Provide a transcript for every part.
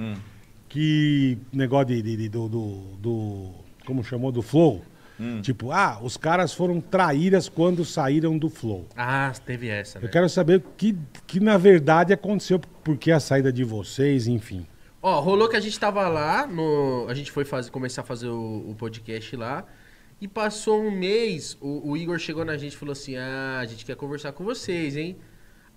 Hum. Que negócio de, de, de- do, do, do- Como chamou? Do Flow. Hum. Tipo, ah, os caras foram traídas quando saíram do Flow. Ah, teve essa, Eu né? quero saber o que, que na verdade aconteceu, porque a saída de vocês, enfim. Ó, rolou que a gente tava lá, no... a gente foi fazer, começar a fazer o, o podcast lá. E passou um mês, o, o Igor chegou na gente e falou assim: Ah, a gente quer conversar com vocês, hein?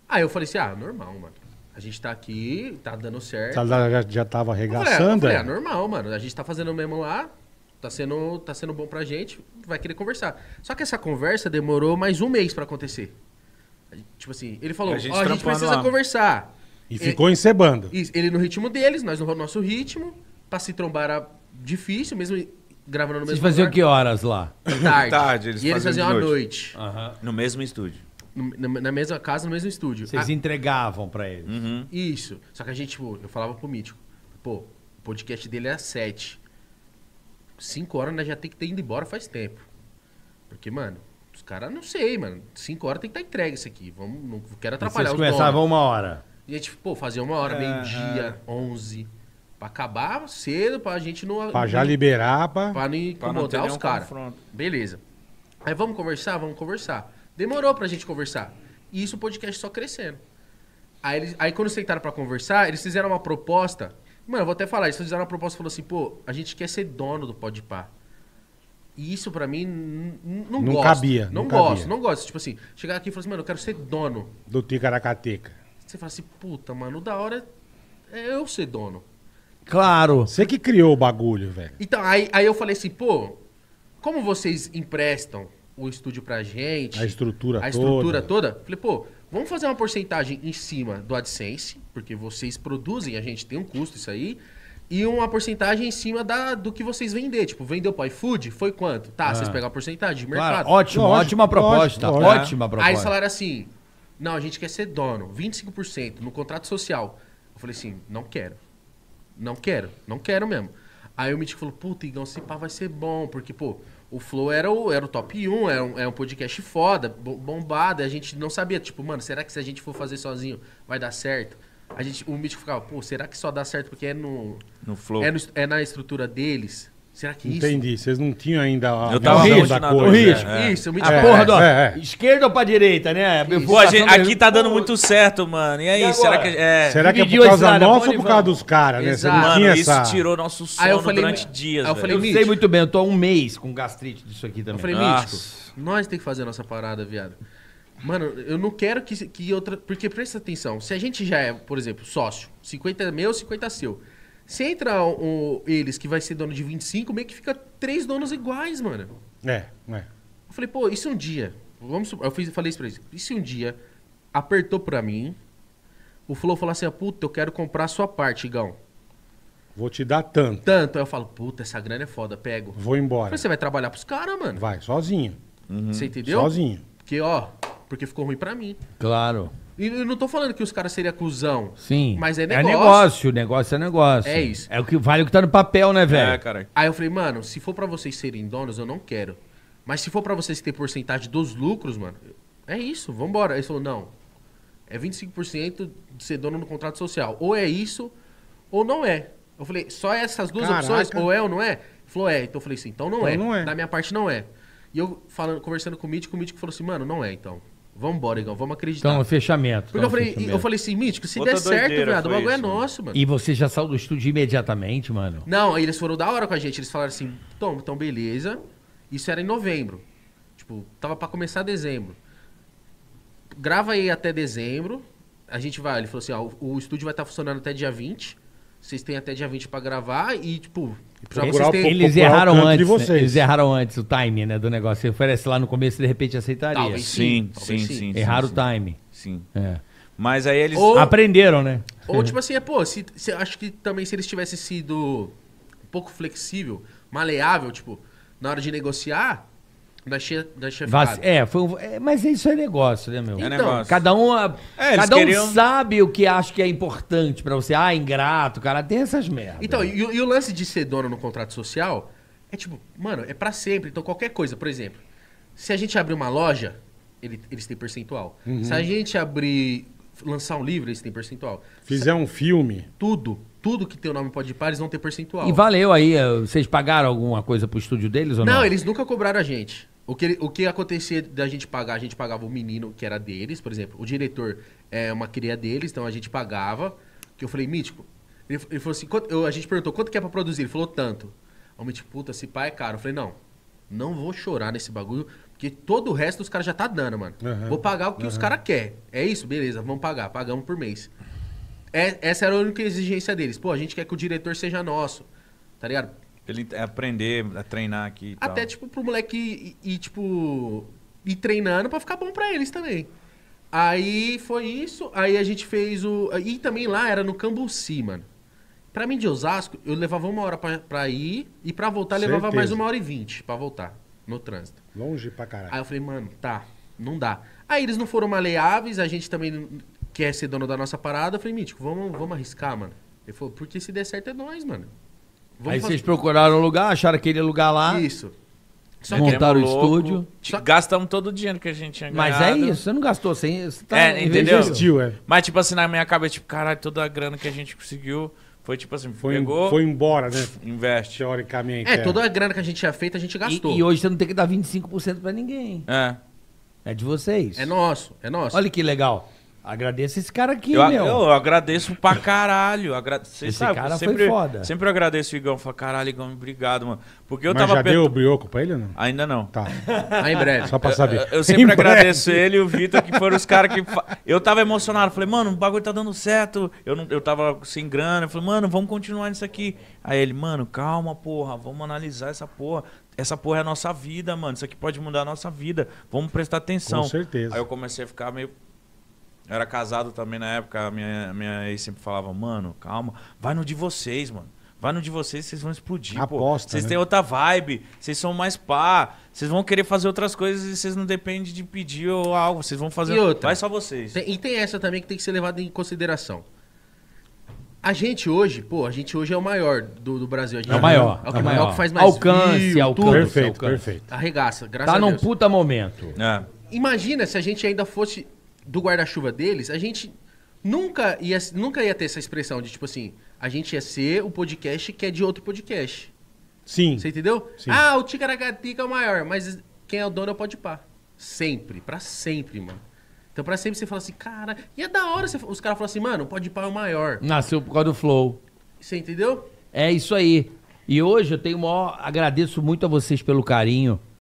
Aí eu falei assim: Ah, normal, mano. A gente tá aqui, tá dando certo. Tá, já, já tava arregaçando? É, ah, normal, mano. A gente tá fazendo o mesmo lá, tá sendo, tá sendo bom pra gente, vai querer conversar. Só que essa conversa demorou mais um mês pra acontecer. Tipo assim, ele falou: Ó, a gente, oh, a gente precisa lá. conversar. E ficou ele, encebando. Ele no ritmo deles, nós no nosso ritmo. Pra se trombar era difícil, mesmo gravando no Vocês faziam lugar. que horas lá? Tarde. Tarde, eles e eles faziam, à noite. No mesmo estúdio. Na, na mesma casa, no mesmo estúdio. Vocês ah. entregavam pra eles. Uhum. Isso. Só que a gente, tipo, eu falava pro Mítico, pô, o podcast dele é às sete. Cinco horas nós já tem que ter ido embora faz tempo. Porque, mano, os caras não sei, mano. cinco horas tem que estar tá entregue isso aqui. Vamos, não quero atrapalhar Vocês os donos. começavam uma hora. E a gente, pô, fazia uma hora, é, meio-dia, é. onze. Pra acabar cedo, pra gente não. Pra já liberar, pra. Pra não incomodar os caras. Beleza. Aí vamos conversar? Vamos conversar. Demorou pra gente conversar. E isso o podcast só crescendo. Aí, eles, aí quando sentaram pra conversar, eles fizeram uma proposta. Mano, eu vou até falar, eles fizeram uma proposta e falou assim, pô, a gente quer ser dono do Podpah. E isso pra mim não gosto. Não cabia. Não, não gosto, cabia. não gosto. Tipo assim, chegar aqui e falar assim, mano, eu quero ser dono. Do Ticaracateca. Você fala assim, puta, mano, o da hora é eu ser dono. Claro. Você que criou o bagulho, velho. Então, aí, aí eu falei assim, pô, como vocês emprestam o estúdio pra gente? A estrutura toda. A estrutura toda. Falei, pô, vamos fazer uma porcentagem em cima do AdSense, porque vocês produzem, a gente tem um custo isso aí. E uma porcentagem em cima da, do que vocês vender. Tipo, vendeu pro iFood? Foi quanto? Tá, ah. vocês pegam a porcentagem de mercado. Claro, ótimo, lógico, ótima proposta. Lógico, lógico. Ótima proposta. Aí falaram assim: não, a gente quer ser dono, 25% no contrato social. Eu falei assim: não quero não quero, não quero mesmo. Aí o Mítico falou, puta, Igão, se pá vai ser bom, porque, pô, o Flow era o, era o top 1, era um, era é é um podcast foda, bombado, a gente não sabia, tipo, mano, será que se a gente for fazer sozinho vai dar certo? A gente, o Mítico ficava, pô, será que só dá certo porque é no... No Flow. É, no, é na estrutura deles? Será que isso? Entendi, vocês não tinham ainda a Eu tava visão da coisa. O risco. É. Isso, me... A porra do... É, é, é, Esquerda ou pra direita, né? Pô, a tá gente, aqui tá dando muito certo, mano. E aí, e será que... É-, é... Será que é por causa nossa ou por causa dos caras, né? Você não mano, essa... isso tirou nosso sono falei, durante me... dias, aí eu, falei, eu sei muito bem, eu tô há um mês com gastrite disso aqui também. Eu falei, Mítico, nós tem que fazer a nossa parada, viado. Mano, eu não quero que, que outra... Porque presta atenção, se a gente já é, por exemplo, sócio, 50 meu, 50 seu... Se entra um, eles, que vai ser dono de 25, meio que fica três donos iguais, mano. É, né? Eu falei, pô, isso um dia. Vamos Eu fiz, falei isso pra eles. Isso um dia apertou pra mim. O Flow falou assim: ah, puta, eu quero comprar a sua parte, Igão. Vou te dar tanto. Tanto. Aí eu falo, puta, essa grana é foda, pego. Vou embora. você vai trabalhar pros caras, mano. Vai, sozinho. Uhum. Você entendeu? Sozinho. Porque, ó, porque ficou ruim pra mim. Claro. E eu não tô falando que os caras seriam cuzão. Sim. Mas é, é negócio. É negócio, negócio é negócio. É isso. É o que vale o que tá no papel, né, velho? É, cara. Aí eu falei, mano, se for para vocês serem donos, eu não quero. Mas se for para vocês ter porcentagem dos lucros, mano, é isso, vambora. Aí ele falou, não. É 25% de ser dono no contrato social. Ou é isso, ou não é. Eu falei, só essas duas Caraca. opções, ou é ou não é? Ele falou, é. Então eu falei assim, então não, então é. não é. Da minha parte não é. E eu falando, conversando com o Mítico, o Mítico falou assim, mano, não é então. Vamos embora, Igão, vamos acreditar. Então, fechamento. Porque então, eu, falei, eu falei assim, Mítico, se Outra der certo, viado, o bagulho é nosso, mano. E você já saiu do estúdio imediatamente, mano? Não, eles foram da hora com a gente. Eles falaram assim, Tom, então beleza. Isso era em novembro. Tipo, tava pra começar dezembro. Grava aí até dezembro. A gente vai. Ele falou assim, ó, o, o estúdio vai estar tá funcionando até dia 20 vocês têm até dia 20 pra gravar e, tipo, têm... Eles erraram antes. né? Eles erraram antes o time, né, do negócio. Você oferece lá no começo e de repente aceitaria. Talvez Sim, sim, talvez sim, sim. Erraram o time. Sim. É. Mas aí eles. Ou- Aprenderam, né? Ou tipo assim, é, pô, se, se- acho que também se eles tivessem sido um pouco flexível, maleável, tipo, na hora de negociar, da chefe. É, foi um... é, mas isso é negócio, né, meu? É então, é negócio. Cada um, a... é, cada um queriam... sabe o que acha que é importante pra você. Ah, ingrato, cara, tem essas merdas. Então, e, e, o lance de ser dono no contrato social é tipo, mano, é pra sempre. Então, qualquer coisa, por exemplo, se a gente abrir uma loja, ele, eles têm percentual. Uhum. Se a gente abrir, lançar um livro, eles têm percentual. Fizer um filme. Tudo, tudo que tem o nome pode par, eles vão ter percentual. E valeu aí, eh, vocês pagaram alguma coisa pro estúdio deles ou não? Não, eles nunca cobraram a gente. O que, o que acontecia da gente pagar, a gente pagava o menino que era deles, por exemplo. O diretor é uma cria deles, então a gente pagava. Que eu falei, Mítico, ele, ele falou assim, quanto, eu, a gente perguntou, quanto que é pra produzir? Ele falou, tanto. Aí o Mítico, puta, esse pai é caro. Eu falei, não, não vou chorar nesse bagulho, porque todo o resto os caras já tá dando, mano. Uhum, vou pagar o que uhum. os caras querem. É isso? Beleza, vamos pagar. Pagamos por mês. É, essa era a única exigência deles. Pô, a gente quer que o diretor seja nosso, tá ligado? Ele é aprender a treinar aqui e Até, tal. tipo, pro moleque ir, ir, tipo, ir treinando pra ficar bom pra eles também. Aí foi isso, aí a gente fez o... E também lá era no Cambuci, mano. Pra mim de Osasco, eu levava uma hora pra, pra ir e pra voltar Certeza. levava mais uma hora e vinte pra voltar no trânsito. Longe pra caralho. Aí eu falei, mano, tá, não dá. Aí eles não foram maleáveis, a gente também quer ser dono da nossa parada. Eu falei, Mítico, vamos, vamos arriscar, mano. Ele falou, porque se der certo é nós, mano. Vamos Aí fazer... vocês procuraram um lugar, acharam aquele lugar lá. Isso. Só montaram o louco, estúdio. Só... Gastamos todo o dinheiro que a gente tinha ganhado. Mas é isso, você não gastou sem. Você tá é, entendeu? Investiu, é. Mas, tipo assim, na minha cabeça, tipo, caralho, toda a grana que a gente conseguiu. Foi tipo assim, foi, pegou. Foi embora, né? Investe. Teoricamente. É, é, toda a grana que a gente tinha feito, a gente gastou. E, e hoje você não tem que dar 25% pra ninguém. É. É de vocês. É nosso, é nosso. Olha que legal. Agradeço esse cara aqui, eu, meu. Eu, agradeço pra caralho. Agra... Cê esse sabe, cara sempre, foi foda. Sempre eu agradeço o Igão. Falo, caralho, Igão, obrigado, mano. Porque eu Mas tava já deu o brioco pra ele ou não? Ainda não. Tá. Aí ah, em breve. Só pra saber. Eu, eu sempre em agradeço breve. ele e o Vitor, que foram os caras que... Eu tava emocionado. Falei, mano, o bagulho tá dando certo. Eu, não, eu tava sem grana. Eu falei, mano, vamos continuar nisso aqui. Aí ele, mano, calma, porra. Vamos analisar essa porra essa porra é a nossa vida, mano. Isso aqui pode mudar a nossa vida. Vamos prestar atenção. Com certeza. Aí eu comecei a ficar meio eu era casado também na época, a minha, minha ex sempre falava, mano, calma, vai no de vocês, mano. Vai no de vocês, vocês vão explodir, Aposta, pô. Vocês né? têm outra vibe, vocês são mais pá, vocês vão querer fazer outras coisas e vocês não dependem de pedir ou algo, vocês vão fazer. E outra, Vai só vocês. Tem, e tem essa também que tem que ser levada em consideração. A gente hoje, pô, a gente hoje é o maior do, do Brasil. A gente é o é maior. É, é o, que, é maior. que faz mais Alcance, view, alcance. Tudo. Perfeito, alcance. perfeito. Arregaça, graças tá a Deus. Tá num puta momento. É. Imagina se a gente ainda fosse do guarda-chuva deles, a gente nunca ia, nunca ia ter essa expressão de tipo assim, a gente ia ser o podcast que é de outro podcast. Sim. Você entendeu? Sim. Ah, o Ticaracatica é o maior, mas quem é o dono é o Podpah. Sempre, para sempre, mano. Então pra sempre você fala assim, cara... E é da hora você, os caras falam assim, mano, o Podpah é o maior. Nasceu por causa do flow. Você entendeu? É isso aí. E hoje eu tenho maior... Agradeço muito a vocês pelo carinho.